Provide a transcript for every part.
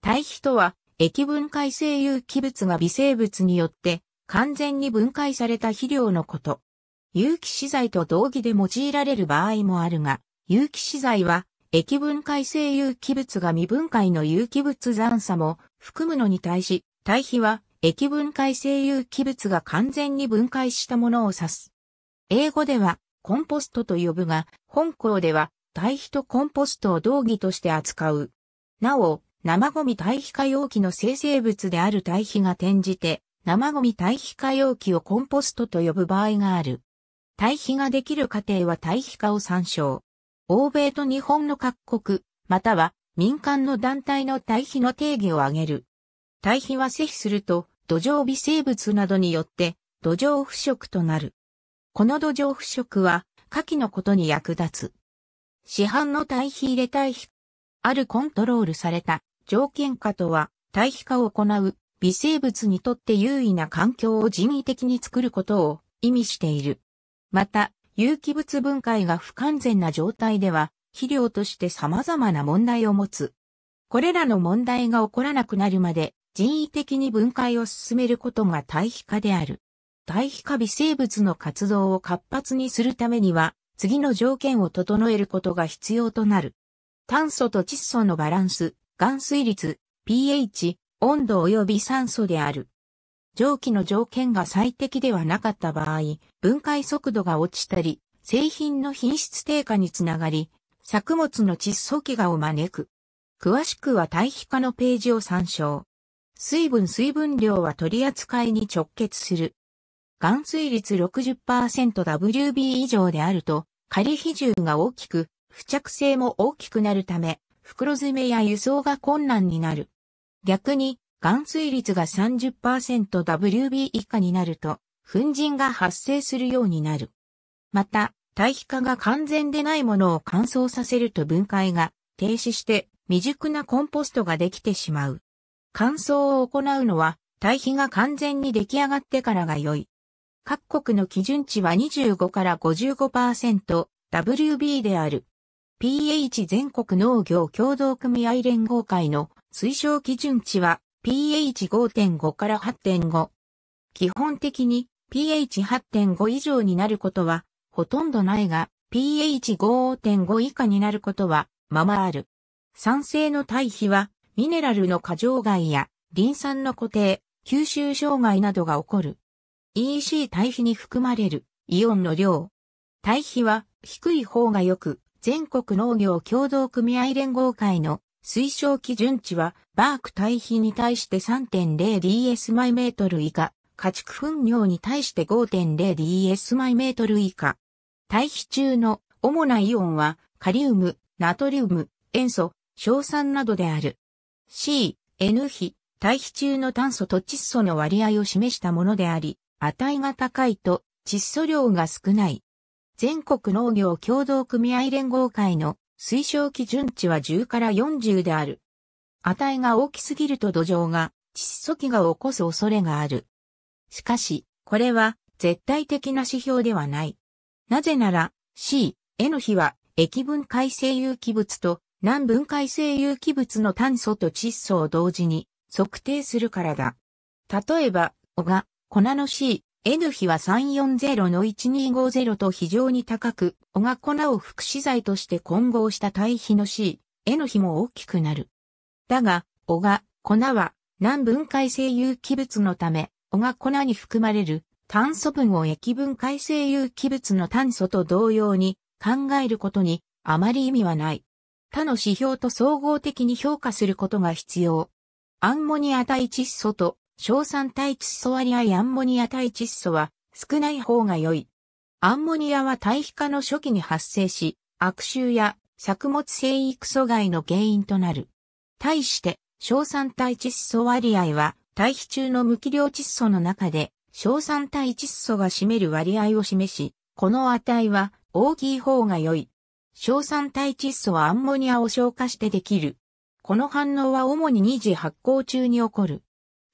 対比とは、液分解性有機物が微生物によって完全に分解された肥料のこと。有機資材と同義で用いられる場合もあるが、有機資材は液分解性有機物が未分解の有機物残差も含むのに対し、対比は液分解性有機物が完全に分解したものを指す。英語ではコンポストと呼ぶが、本校では対比とコンポストを同義として扱う。なお、生ゴミ堆肥化容器の生成物である堆肥が転じて、生ゴミ堆肥化容器をコンポストと呼ぶ場合がある。堆肥ができる過程は堆肥化を参照。欧米と日本の各国、または民間の団体の堆肥の定義を挙げる。堆肥は施肥すると、土壌微生物などによって土壌腐食となる。この土壌腐食は、下記のことに役立つ。市販の堆肥入れ堆肥、あるコントロールされた条件下とは、対比化を行う、微生物にとって優位な環境を人為的に作ることを意味している。また、有機物分解が不完全な状態では、肥料として様々な問題を持つ。これらの問題が起こらなくなるまで、人為的に分解を進めることが対比化である。対比化微生物の活動を活発にするためには、次の条件を整えることが必要となる。炭素と窒素のバランス、含水率、pH、温度及び酸素である。蒸気の条件が最適ではなかった場合、分解速度が落ちたり、製品の品質低下につながり、作物の窒素飢餓を招く。詳しくは堆肥化のページを参照。水分水分量は取り扱いに直結する。含水率 60%WB 以上であると、仮比重が大きく、付着性も大きくなるため、袋詰めや輸送が困難になる。逆に、含水率が 30%WB 以下になると、粉塵が発生するようになる。また、堆肥化が完全でないものを乾燥させると分解が停止して未熟なコンポストができてしまう。乾燥を行うのは堆肥が完全に出来上がってからが良い。各国の基準値は25から 55%WB である。PH 全国農業協同組合連合会の推奨基準値は PH5.5 から8.5。基本的に PH8.5 以上になることはほとんどないが PH5.5 以下になることはままある。酸性の対比はミネラルの過剰害やリン酸の固定、吸収障害などが起こる。EC 対比に含まれるイオンの量。対比は低い方が良く、全国農業協同組合連合会の推奨基準値は、バーク対比に対して 3.0ds マイメートル以下、家畜糞尿に対して 5.0ds マイメートル以下。対比中の主なイオンは、カリウム、ナトリウム、塩素、硝酸などである。C、N 比、対比中の炭素と窒素の割合を示したものであり、値が高いと窒素量が少ない。全国農業協同組合連合会の推奨基準値は10から40である。値が大きすぎると土壌が窒素期が起こす恐れがある。しかし、これは絶対的な指標ではない。なぜなら C、への比は液分解性有機物と難分解性有機物の炭素と窒素を同時に測定するからだ。例えば、おが粉の C、N 比は340の1250と非常に高く、オが粉を副資材として混合した対比の C、N 比も大きくなる。だが、オが粉は難分解性有機物のため、オが粉に含まれる炭素分を液分解性有機物の炭素と同様に考えることにあまり意味はない。他の指標と総合的に評価することが必要。アンモニア対窒素と硝酸体窒素割合アンモニア対窒素は少ない方が良い。アンモニアは堆肥化の初期に発生し、悪臭や作物生育阻害の原因となる。対して、硝酸体窒素割合は、堆肥中の無機量窒素の中で、硝酸体窒素が占める割合を示し、この値は大きい方が良い。硝酸体窒素はアンモニアを消化してできる。この反応は主に二次発酵中に起こる。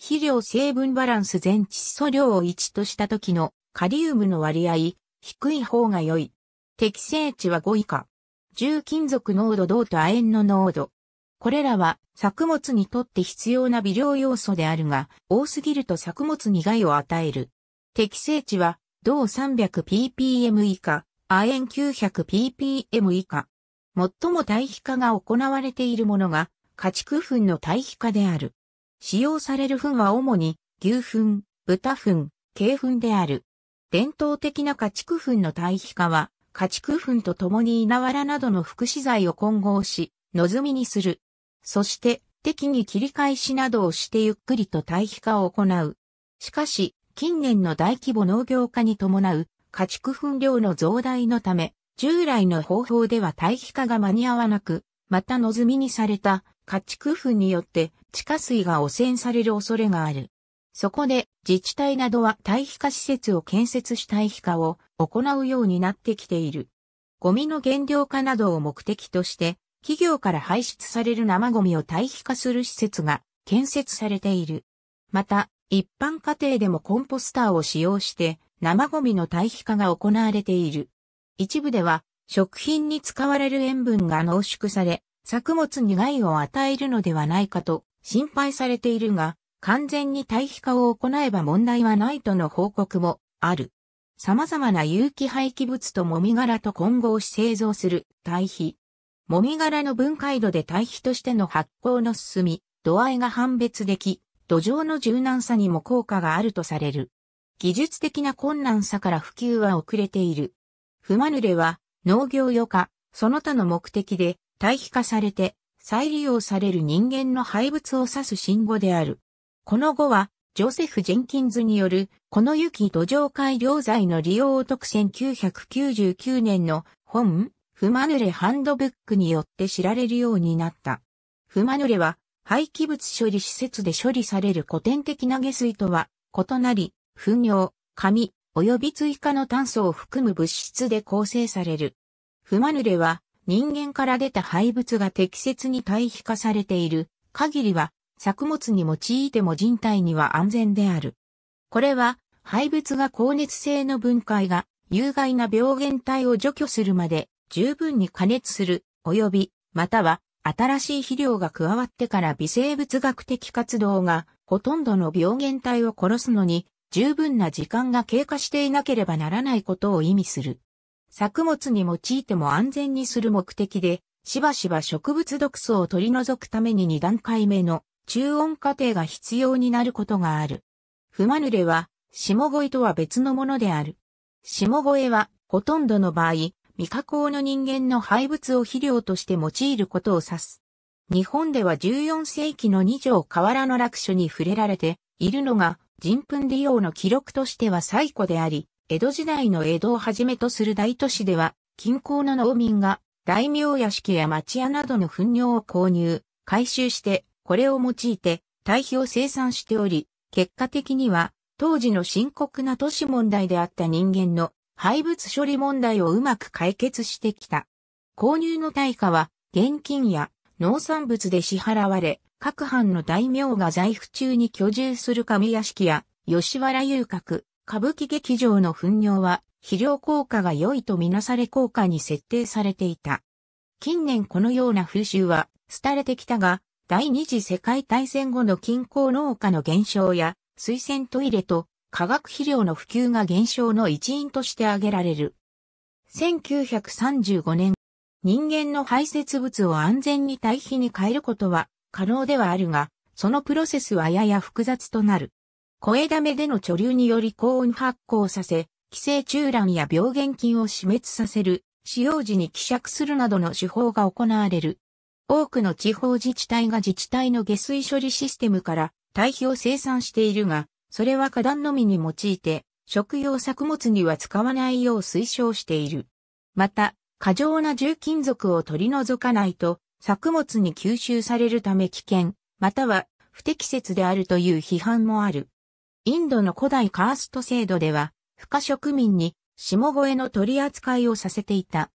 肥料成分バランス全窒素量を1とした時のカリウムの割合、低い方が良い。適正値は5以下。重金属濃度銅と亜鉛の濃度。これらは作物にとって必要な微量要素であるが、多すぎると作物に害を与える。適正値は銅 300ppm 以下、亜鉛 900ppm 以下。最も堆肥化が行われているものが家畜糞の堆肥化である。使用される糞は主に牛糞、豚糞、鶏糞である。伝統的な家畜糞の堆肥化は、家畜糞と共に稲わらなどの副資材を混合し、のずみにする。そして、適宜切り返しなどをしてゆっくりと堆肥化を行う。しかし、近年の大規模農業化に伴う家畜糞量の増大のため、従来の方法では堆肥化が間に合わなく、またのずみにされた家畜糞によって地下水が汚染される恐れがある。そこで自治体などは堆肥化施設を建設し堆肥化を行うようになってきている。ゴミの減量化などを目的として、企業から排出される生ゴミを堆肥化する施設が建設されている。また、一般家庭でもコンポスターを使用して生ゴミの堆肥化が行われている。一部では食品に使われる塩分が濃縮され、作物に害を与えるのではないかと心配されているが、完全に堆肥化を行えば問題はないとの報告もある。様々な有機廃棄物ともみ殻と混合し製造する堆肥。もみ殻の分解度で堆肥としての発酵の進み、度合いが判別でき、土壌の柔軟さにも効果があるとされる。技術的な困難さから普及は遅れている。不まぬれは農業余化、その他の目的で堆肥化されて再利用される人間の廃物を指す信号である。この語は、ジョセフ・ジェンキンズによる、この雪土壌改良剤の利用を特選1999年の本、フマヌレハンドブックによって知られるようになった。フマヌレは、廃棄物処理施設で処理される古典的な下水とは異なり、糞尿、紙、及び追加の炭素を含む物質で構成される。フマヌレは、人間から出た廃物が適切に堆肥化されている限りは作物に用いても人体には安全である。これは廃物が高熱性の分解が有害な病原体を除去するまで十分に加熱する及びまたは新しい肥料が加わってから微生物学的活動がほとんどの病原体を殺すのに十分な時間が経過していなければならないことを意味する。作物に用いても安全にする目的で、しばしば植物毒素を取り除くために2段階目の中温過程が必要になることがある。不まぬれは、下越とは別のものである。下越は、ほとんどの場合、未加工の人間の廃物を肥料として用いることを指す。日本では14世紀の二条河原の楽書に触れられているのが人糞利用の記録としては最古であり、江戸時代の江戸をはじめとする大都市では、近郊の農民が大名屋敷や町屋などの糞尿を購入、回収して、これを用いて堆肥を生産しており、結果的には当時の深刻な都市問題であった人間の廃物処理問題をうまく解決してきた。購入の対価は現金や農産物で支払われ、各藩の大名が在府中に居住する上屋敷や吉原遊郭、歌舞伎劇場の糞尿は肥料効果が良いとみなされ効果に設定されていた。近年このような風習は廃れてきたが、第二次世界大戦後の近郊農家の減少や水洗トイレと化学肥料の普及が減少の一因として挙げられる。1935年、人間の排泄物を安全に堆肥に変えることは可能ではあるが、そのプロセスはやや複雑となる。声だめでの貯留により高温発酵させ、寄生虫卵や病原菌を死滅させる、使用時に希釈するなどの手法が行われる。多くの地方自治体が自治体の下水処理システムから堆肥を生産しているが、それは花壇のみに用いて、食用作物には使わないよう推奨している。また、過剰な重金属を取り除かないと、作物に吸収されるため危険、または不適切であるという批判もある。インドの古代カースト制度では、不可植民に下越の取り扱いをさせていた。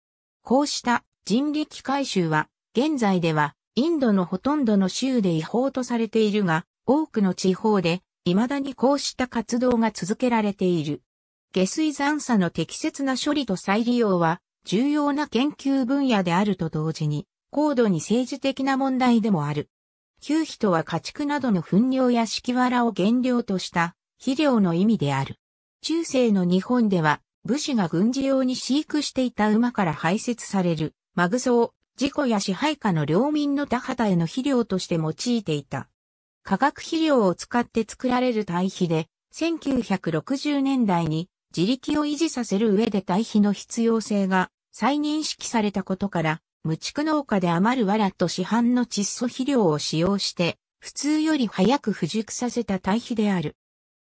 こうした人力回収は、現在ではインドのほとんどの州で違法とされているが、多くの地方で未だにこうした活動が続けられている。下水残砂の適切な処理と再利用は重要な研究分野であると同時に、高度に政治的な問題でもある。旧とは家畜などの糞尿や敷藁を原料とした肥料の意味である。中世の日本では、武士が軍事用に飼育していた馬から排泄される、マグソを、事故や支配下の領民の田畑への肥料として用いていた。化学肥料を使って作られる堆肥で、1960年代に自力を維持させる上で堆肥の必要性が再認識されたことから、無畜農家で余る藁と市販の窒素肥料を使用して、普通より早く腐熟させた堆肥である。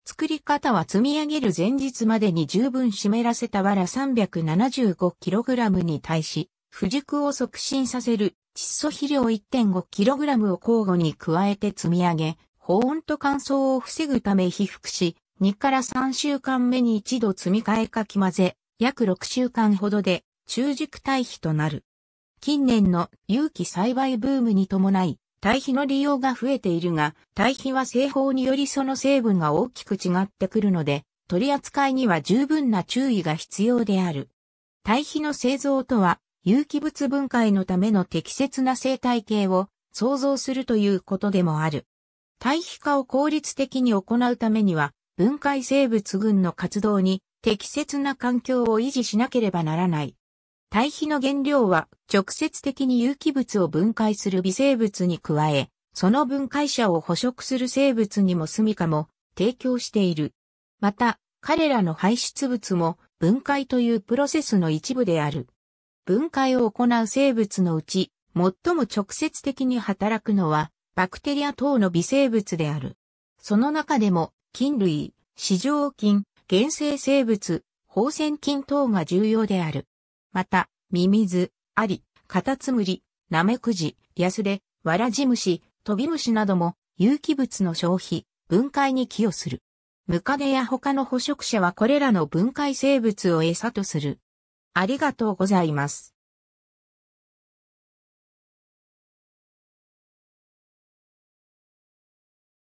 作り方は積み上げる前日までに十分湿らせた藁 375kg に対し、腐熟を促進させる窒素肥料 1.5kg を交互に加えて積み上げ、保温と乾燥を防ぐため被覆し、2から3週間目に一度積み替えかき混ぜ、約6週間ほどで中軸堆肥となる。近年の有機栽培ブームに伴い、堆肥の利用が増えているが、堆肥は製法によりその成分が大きく違ってくるので、取り扱いには十分な注意が必要である。堆肥の製造とは、有機物分解のための適切な生態系を創造するということでもある。堆肥化を効率的に行うためには、分解生物群の活動に適切な環境を維持しなければならない。堆肥の原料は直接的に有機物を分解する微生物に加え、その分解者を捕食する生物にも住処も提供している。また、彼らの排出物も分解というプロセスの一部である。分解を行う生物のうち、最も直接的に働くのは、バクテリア等の微生物である。その中でも、菌類、四状菌、原生生物、放線菌等が重要である。また、ミミズ、アリ、カタツムリ、ナメクジ、ヤスデ、ワラジムシ、トビムシなども有機物の消費、分解に寄与する。ムカデや他の捕食者はこれらの分解生物を餌とする。ありがとうございます。